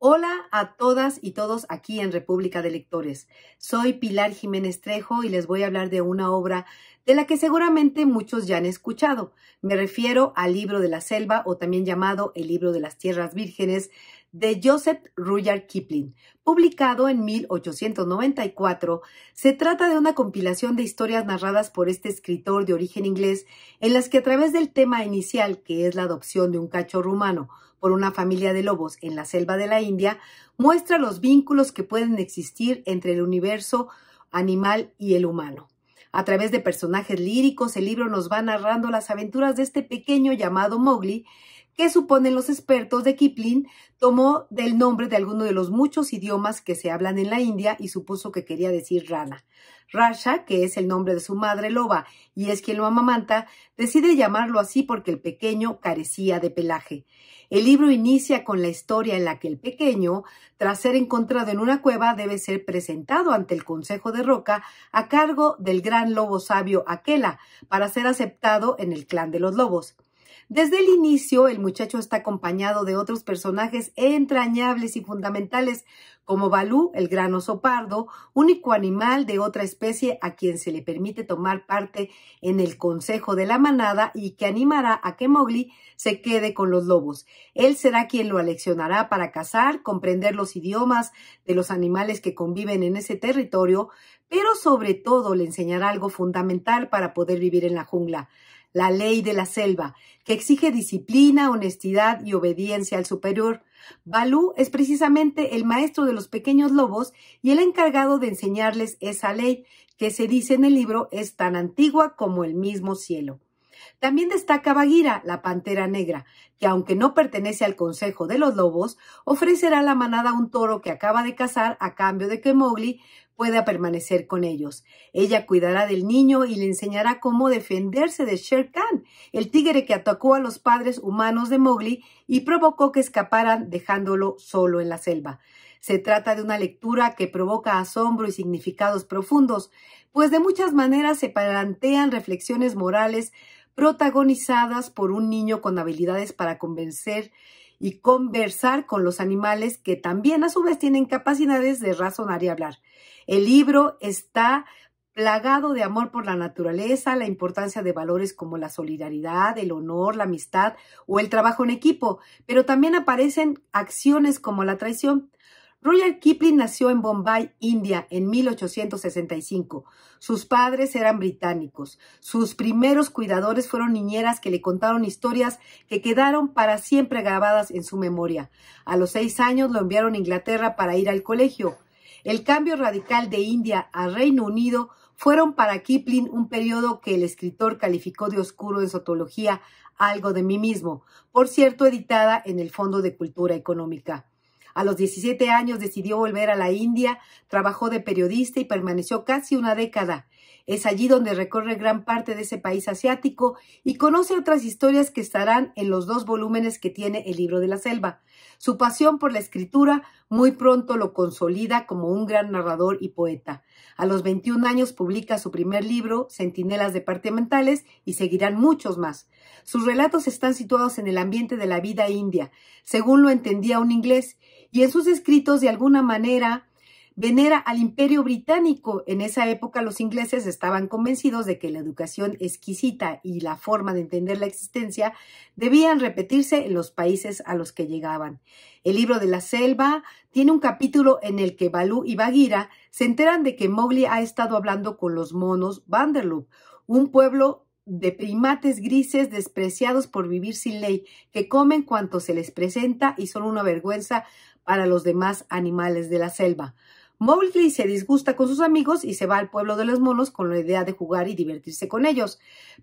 Hola a todas y todos aquí en República de Lectores. Soy Pilar Jiménez Trejo y les voy a hablar de una obra de la que seguramente muchos ya han escuchado. Me refiero al libro de la selva o también llamado El libro de las tierras vírgenes de Joseph Rudyard Kipling. Publicado en 1894, se trata de una compilación de historias narradas por este escritor de origen inglés en las que a través del tema inicial, que es la adopción de un cachorro humano, por una familia de lobos en la selva de la India, muestra los vínculos que pueden existir entre el universo animal y el humano. A través de personajes líricos, el libro nos va narrando las aventuras de este pequeño llamado Mowgli, que suponen los expertos de Kipling, tomó del nombre de alguno de los muchos idiomas que se hablan en la India y supuso que quería decir rana. Rasha, que es el nombre de su madre loba y es quien lo amamanta, decide llamarlo así porque el pequeño carecía de pelaje. El libro inicia con la historia en la que el pequeño, tras ser encontrado en una cueva, debe ser presentado ante el Consejo de Roca a cargo del gran lobo sabio Aquela para ser aceptado en el clan de los lobos. Desde el inicio, el muchacho está acompañado de otros personajes entrañables y fundamentales, como Balú, el gran oso pardo, único animal de otra especie a quien se le permite tomar parte en el consejo de la manada y que animará a que Mowgli se quede con los lobos. Él será quien lo aleccionará para cazar, comprender los idiomas de los animales que conviven en ese territorio, pero sobre todo le enseñará algo fundamental para poder vivir en la jungla, la ley de la selva, que exige disciplina, honestidad y obediencia al superior. Balú es precisamente el maestro de los pequeños lobos y el encargado de enseñarles esa ley, que se dice en el libro es tan antigua como el mismo cielo. También destaca Bagheera, la pantera negra, que aunque no pertenece al Consejo de los Lobos, ofrecerá a la manada un toro que acaba de cazar a cambio de que Mowgli pueda permanecer con ellos. Ella cuidará del niño y le enseñará cómo defenderse de Shere Khan, el tigre que atacó a los padres humanos de Mowgli y provocó que escaparan dejándolo solo en la selva. Se trata de una lectura que provoca asombro y significados profundos, pues de muchas maneras se plantean reflexiones morales protagonizadas por un niño con habilidades para convencer y conversar con los animales que también a su vez tienen capacidades de razonar y hablar. El libro está plagado de amor por la naturaleza, la importancia de valores como la solidaridad, el honor, la amistad o el trabajo en equipo, pero también aparecen acciones como la traición, Royal Kipling nació en Bombay, India, en 1865. Sus padres eran británicos. Sus primeros cuidadores fueron niñeras que le contaron historias que quedaron para siempre grabadas en su memoria. A los seis años lo enviaron a Inglaterra para ir al colegio. El cambio radical de India a Reino Unido fueron para Kipling un periodo que el escritor calificó de oscuro en su autología Algo de mí mismo, por cierto editada en el Fondo de Cultura Económica. A los 17 años decidió volver a la India, trabajó de periodista y permaneció casi una década. Es allí donde recorre gran parte de ese país asiático y conoce otras historias que estarán en los dos volúmenes que tiene el libro de la selva. Su pasión por la escritura muy pronto lo consolida como un gran narrador y poeta. A los 21 años publica su primer libro, Centinelas Departamentales, y seguirán muchos más. Sus relatos están situados en el ambiente de la vida india, según lo entendía un inglés, y en sus escritos de alguna manera venera al imperio británico. En esa época los ingleses estaban convencidos de que la educación exquisita y la forma de entender la existencia debían repetirse en los países a los que llegaban. El libro de la selva tiene un capítulo en el que Balú y Bagheera se enteran de que Mowgli ha estado hablando con los monos Vanderloop, un pueblo de primates grises despreciados por vivir sin ley, que comen cuanto se les presenta y son una vergüenza para los demás animales de la selva. Mowgli se disgusta con sus amigos y se va al pueblo de los monos con la idea de jugar y divertirse con ellos,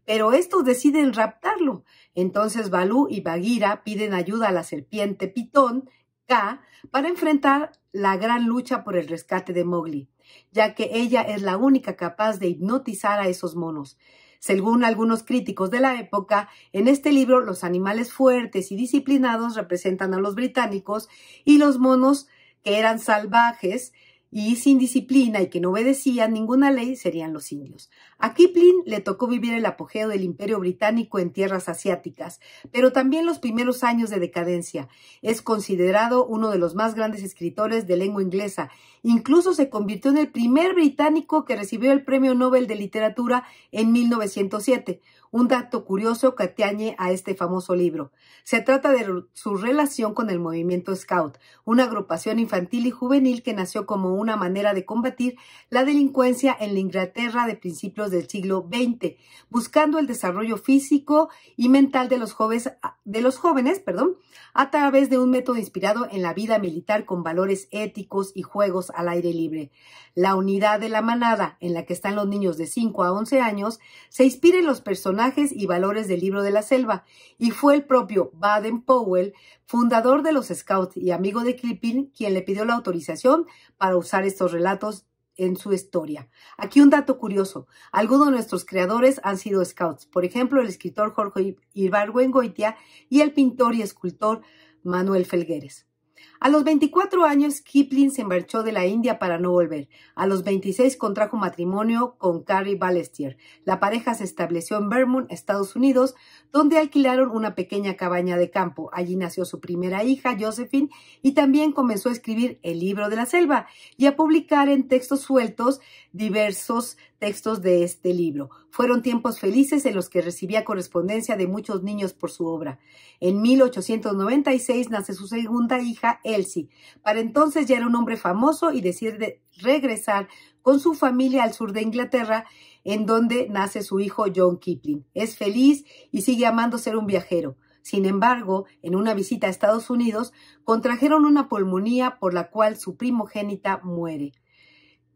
pero estos deciden raptarlo. Entonces Balú y Bagheera piden ayuda a la serpiente Pitón, K, para enfrentar la gran lucha por el rescate de Mowgli, ya que ella es la única capaz de hipnotizar a esos monos. Según algunos críticos de la época, en este libro los animales fuertes y disciplinados representan a los británicos y los monos que eran salvajes y sin disciplina y que no obedecían ninguna ley serían los indios. A Kipling le tocó vivir el apogeo del imperio británico en tierras asiáticas, pero también los primeros años de decadencia. Es considerado uno de los más grandes escritores de lengua inglesa. Incluso se convirtió en el primer británico que recibió el Premio Nobel de Literatura en 1907 un dato curioso que atañe a este famoso libro. Se trata de su relación con el movimiento Scout, una agrupación infantil y juvenil que nació como una manera de combatir la delincuencia en la Inglaterra de principios del siglo XX, buscando el desarrollo físico y mental de los jóvenes, a través de un método inspirado en la vida militar con valores éticos y juegos al aire libre. La unidad de la manada, en la que están los niños de 5 a 11 años, se inspira en los personajes y valores del libro de la selva, y fue el propio Baden Powell, fundador de los Scouts y amigo de Kipling quien le pidió la autorización para usar estos relatos en su historia. Aquí un dato curioso. Algunos de nuestros creadores han sido scouts. Por ejemplo, el escritor Jorge Ibargüen y el pintor y escultor Manuel Felgueres. A los 24 años, Kipling se marchó de la India para no volver. A los 26 contrajo matrimonio con Carrie Ballestier. La pareja se estableció en Vermont, Estados Unidos, donde alquilaron una pequeña cabaña de campo. Allí nació su primera hija, Josephine, y también comenzó a escribir El libro de la selva y a publicar en textos sueltos diversos textos de este libro. Fueron tiempos felices en los que recibía correspondencia de muchos niños por su obra. En 1896 nace su segunda hija, Elsie. Para entonces ya era un hombre famoso y decide regresar con su familia al sur de Inglaterra, en donde nace su hijo John Kipling. Es feliz y sigue amando ser un viajero. Sin embargo, en una visita a Estados Unidos, contrajeron una pulmonía por la cual su primogénita muere.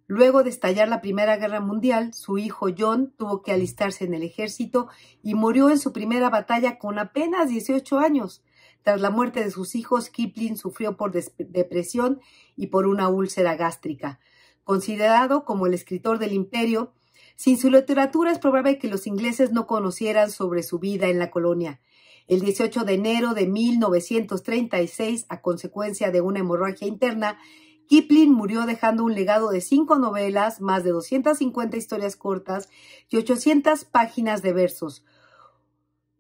Luego de estallar la Primera Guerra Mundial, su hijo John tuvo que alistarse en el ejército y murió en su primera batalla con apenas 18 años. Tras la muerte de sus hijos, Kipling sufrió por depresión y por una úlcera gástrica. Considerado como el escritor del imperio, sin su literatura es probable que los ingleses no conocieran sobre su vida en la colonia. El 18 de enero de 1936, a consecuencia de una hemorragia interna, Kipling murió dejando un legado de cinco novelas, más de 250 historias cortas y 800 páginas de versos.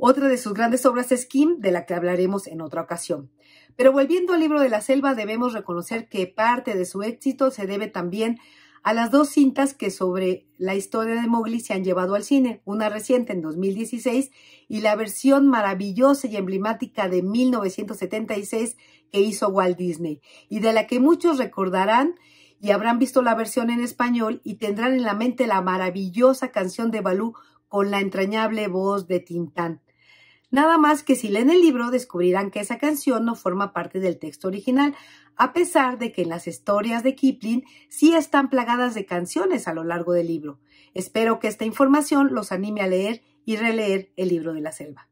Otra de sus grandes obras es Kim, de la que hablaremos en otra ocasión. Pero volviendo al libro de la selva, debemos reconocer que parte de su éxito se debe también a las dos cintas que sobre la historia de Mowgli se han llevado al cine, una reciente en 2016 y la versión maravillosa y emblemática de 1976 que hizo Walt Disney y de la que muchos recordarán y habrán visto la versión en español y tendrán en la mente la maravillosa canción de Balú con la entrañable voz de Tintán. Nada más que si leen el libro descubrirán que esa canción no forma parte del texto original, a pesar de que en las historias de Kipling sí están plagadas de canciones a lo largo del libro. Espero que esta información los anime a leer y releer el libro de la selva.